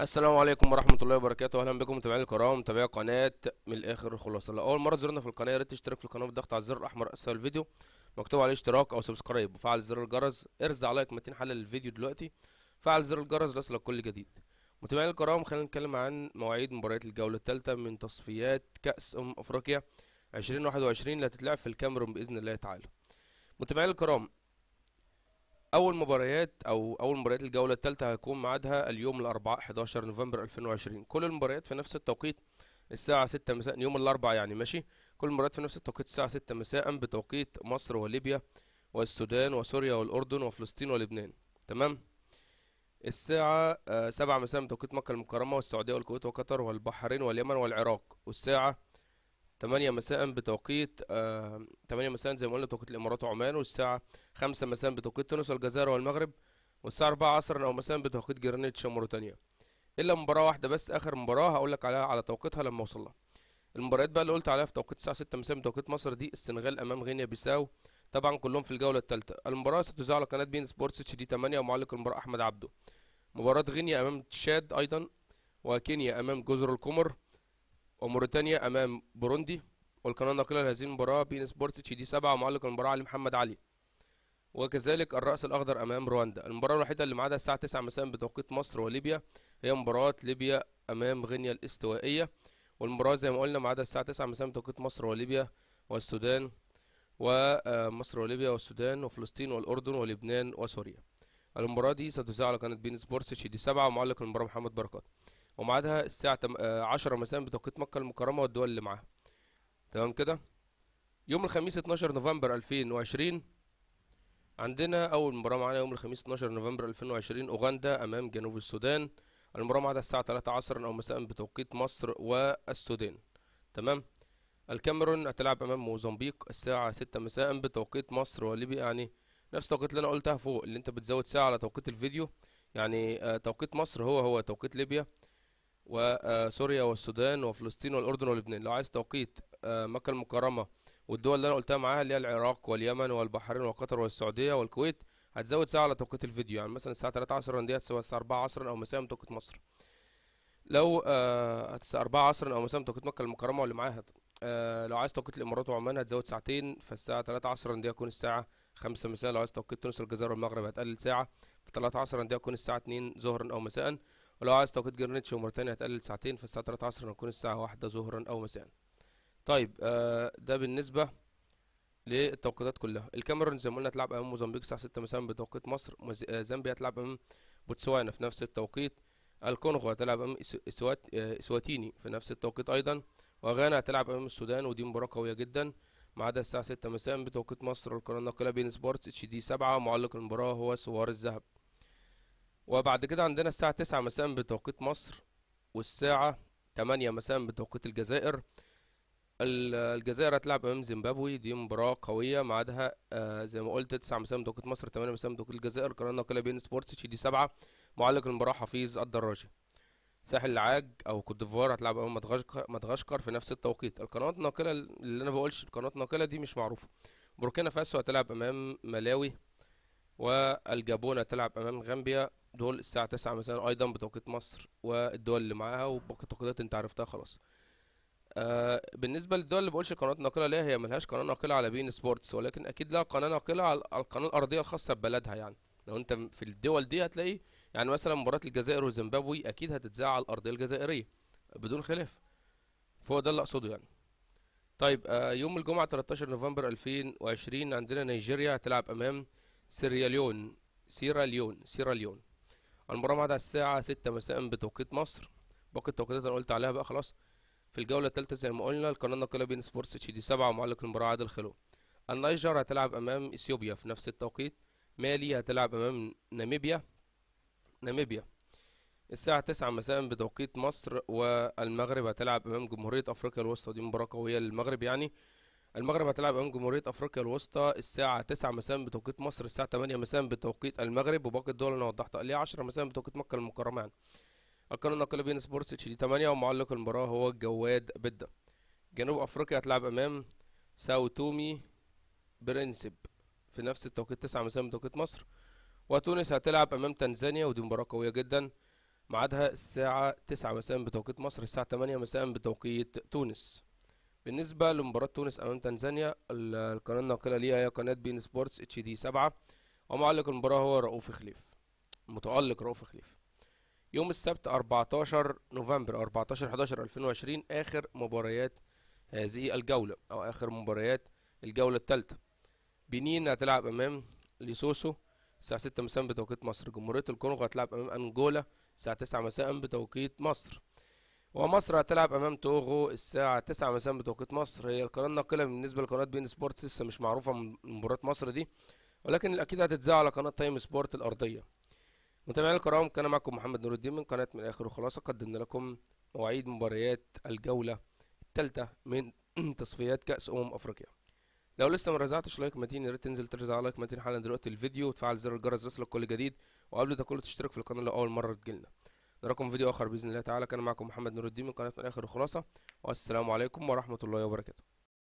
السلام عليكم ورحمه الله وبركاته اهلا بكم متابعينا الكرام متابعي قناه من الاخر الخلاصه لو اول مره تزورنا في القناه يا ريت تشترك في القناه بالضغط على الزر الاحمر اسفل الفيديو مكتوب عليه اشتراك او سبسكرايب وفعل زر الجرس ارزع لايك 200 حلقه للفيديو دلوقتي فعل زر الجرس ليصلك كل جديد متابعينا الكرام خلينا نتكلم عن مواعيد مباريات الجوله الثالثه من تصفيات كاس ام افريقيا 2021 اللي هتتلعب في الكاميرون باذن الله تعالى متابعينا الكرام اول مباريات او اول مباريات الجوله الثالثه هيكون ميعادها اليوم الاربعاء 11 نوفمبر 2020 كل المباريات في نفس التوقيت الساعه 6 مساء يوم الاربعاء يعني ماشي كل المباريات في نفس التوقيت الساعه 6 مساء بتوقيت مصر وليبيا والسودان وسوريا والاردن وفلسطين ولبنان تمام الساعة آه، سبعة مساء بتوقيت مكة المكرمة والسعودية والكويت وقطر والبحرين واليمن والعراق والساعة 8 مساء بتوقيت آه 8 مساء زي ما قلنا بتوقيت الامارات وعمان والساعه 5 مساء بتوقيت تونس والجزائر والمغرب والساعه 4 عصرا او مساء بتوقيت جرينتش وموريتانيا الا مباراه واحده بس اخر مباراه هقول لك عليها على توقيتها لما اوصل لها المباريات بقى اللي قلت عليها في توقيت الساعه 6 مساء بتوقيت مصر دي السنغال امام غينيا بيساو طبعا كلهم في الجوله الثالثه المباراه ستذاع على قناه بين سبورتس اتش دي 8 ومعلق المباراه احمد عبده مباراه غينيا امام تشاد ايضا وكينيا امام جزر القمر وموريتانيا امام بوروندي والقناه الناقله لهذه المباراه بين سبورتس تشي دي 7 ومعلق المباراه علي محمد علي وكذلك الراس الاخضر امام رواندا المباراه الوحيده اللي ميعادها الساعه 9 مساء بتوقيت مصر وليبيا هي مباراه ليبيا امام غينيا الاستوائيه والمباراه زي ما قلنا ميعادها الساعه 9 مساء بتوقيت مصر وليبيا والسودان ومصر آه، وليبيا والسودان وفلسطين والاردن ولبنان وسوريا المباراه دي ستذاع على قناه بين سبورتس تشي دي 7 ومعلق المباراه محمد بركات وميعادها الساعة آه، عشرة مساء بتوقيت مكة المكرمة والدول اللي معاها تمام كده يوم الخميس 12 نوفمبر 2020 عندنا أول مباراة معانا يوم الخميس 12 نوفمبر 2020 أوغندا أمام جنوب السودان المباراة معادها الساعة 3 عصرا أو مساء بتوقيت مصر والسودان تمام الكاميرون هتلعب أمام موزمبيق الساعة 6 مساء بتوقيت مصر وليبيا يعني نفس التوقيت اللي أنا قلتها فوق اللي أنت بتزود ساعة على توقيت الفيديو يعني آه، توقيت مصر هو هو توقيت ليبيا وسوريا آه، والسودان وفلسطين والأردن ولبنان لو عايز توقيت آه، مكة المكرمة والدول اللي أنا قلتها معاها اللي هي العراق واليمن والبحرين وقطر والسعودية والكويت هتزود ساعة على توقيت الفيديو يعني مثلا الساعة 3 عصرا دي هتساوي الساعة 4 عصرا أو مساء من توقيت مصر لو الساعة 4 عصرا أو مساء من توقيت مكة المكرمة واللي معاها آه، لو عايز توقيت الإمارات وعمان هتزود ساعتين فالساعة 3 عصرا دي هتكون الساعة 5 مساء لو عايز توقيت تونس والجزائر والمغرب هتقلل ساعة في 3 عصرا دي هتكون الساعة 2 ظهرا أو مساء ولو عايز توقيت جرينتش وموريتانيا هتقلل ساعتين فالساعة 3 عصر هتكون الساعة واحدة ظهرا أو مساء طيب آه، ده بالنسبة للتوقيتات كلها الكاميرون زي ما قلنا هتلعب امام موزمبيق الساعه 6 مساء بتوقيت مصر آه، زامبيا هتلعب امام بوتسوانا في نفس التوقيت الكونغو هتلعب امام آه، اسواتيني في نفس التوقيت ايضا وغانا هتلعب امام السودان ودي مباراه قويه جدا ما عدا الساعه 6 مساء بتوقيت مصر القناة الناقله بين سبورتس اتش دي 7 معلق المباراه هو سوار الذهب وبعد كده عندنا الساعة تسعة مساء بتوقيت مصر والساعة تمانية مساء بتوقيت الجزائر الجزائر هتلعب امام زيمبابوي دي مباراة قوية ميعادها آه، زي ما قلت 9 مساء بتوقيت مصر 8 مساء بتوقيت الجزائر قناة ناقلة بين سبورتس تشيدي 7 معلق المباراة حفيظ الدراجي ساحل العاج او كوت ديفوار هتلعب امام مدغشقر مدغشقر في نفس التوقيت القنوات الناقلة اللي انا بقولش القنوات الناقلة دي مش معروفة بوركينا فاسو هتلعب امام ملاوي والجابون هتلعب امام غامبيا دول الساعة 9 مثلا أيضا بتوقيت مصر والدول اللي معاها وباقي التوقيتات أنت عرفتها خلاص آه بالنسبة للدول اللي بقولش قناة ناقلة ليها هي ملهاش قناة ناقلة على بين سبورتس ولكن أكيد لها قناة ناقلة على القناة الأرضية الخاصة ببلدها يعني لو أنت في الدول دي هتلاقي يعني مثلا مباراة الجزائر وزيمبابوي أكيد هتتذاع على الأرضية الجزائرية بدون خلاف فهو ده اللي أقصده يعني طيب آه يوم الجمعة 13 نوفمبر 2020 عندنا نيجيريا هتلعب أمام سيراليون سيراليون سيراليون المباراة بعد الساعة ستة مساء بتوقيت مصر باقي التوقيتات انا قلت عليها بقى خلاص في الجولة التالتة زي ما قلنا القناة النقلة بين سبورتس تشي دي سبعة ومعلق المباراة عادل خلو النيجر هتلعب أمام إثيوبيا في نفس التوقيت مالي هتلعب أمام ناميبيا ناميبيا الساعة تسعة مساء بتوقيت مصر والمغرب هتلعب أمام جمهورية أفريقيا الوسطى دي مباراة قوية للمغرب يعني المغرب هتلعب امام جمهوريه افريقيا الوسطى الساعه 9 مساء بتوقيت مصر الساعه 8 مساء بتوقيت المغرب وباقي الدول انا وضحتها لي 10 مساء بتوقيت مكه المكرمه يعني القناه الناقله بين سبورتس اتش دي 8 ومعلق المباراه هو الجواد بده جنوب افريقيا هتلعب امام ساو تومي برنسب في نفس التوقيت 9 مساء بتوقيت مصر وتونس هتلعب امام تنزانيا ودي مباراه قويه جدا ميعادها الساعه 9 مساء بتوقيت مصر الساعه 8 مساء بتوقيت تونس بالنسبة لمباراة تونس أمام تنزانيا القناة الناقلة ليها هي قناة بين سبورتس اتش دي 7 ومعلق المباراة هو رؤوف خليف متألق رؤوف خليف يوم السبت 14 نوفمبر 14 11 2020 آخر مباريات هذه الجولة أو آخر مباريات الجولة الثالثة بنين هتلعب أمام ليسوسو الساعة 6 مساء بتوقيت مصر جمهورية الكونغو هتلعب أمام أنجولا الساعة 9 مساء بتوقيت مصر ومصر هتلعب امام توغو الساعه 9 مساء بتوقيت مصر هي القناه الناقله بالنسبه لقناه بين سبورتس لسه مش معروفه من مباراه مصر دي ولكن الاكيد هتتذاع على قناه تايم سبورت الارضيه متابعينا الكرام كان معكم محمد نور الدين من قناه من الاخر وخلاصه قدمنا لكم مواعيد مباريات الجوله الثالثه من تصفيات كاس امم افريقيا لو لسه ما رزعتش لايك متين يا ريت تنزل ترزع لايك متين حالا دلوقتي الفيديو وتفعل زر الجرس يوصلك كل جديد وقبل ده كله تشترك في القناه لو اول مره تجيلنا نراكم فيديو آخر بإذن الله تعالى كان معكم محمد نور الدين من قناة من آخر الخلاصة والسلام عليكم ورحمة الله وبركاته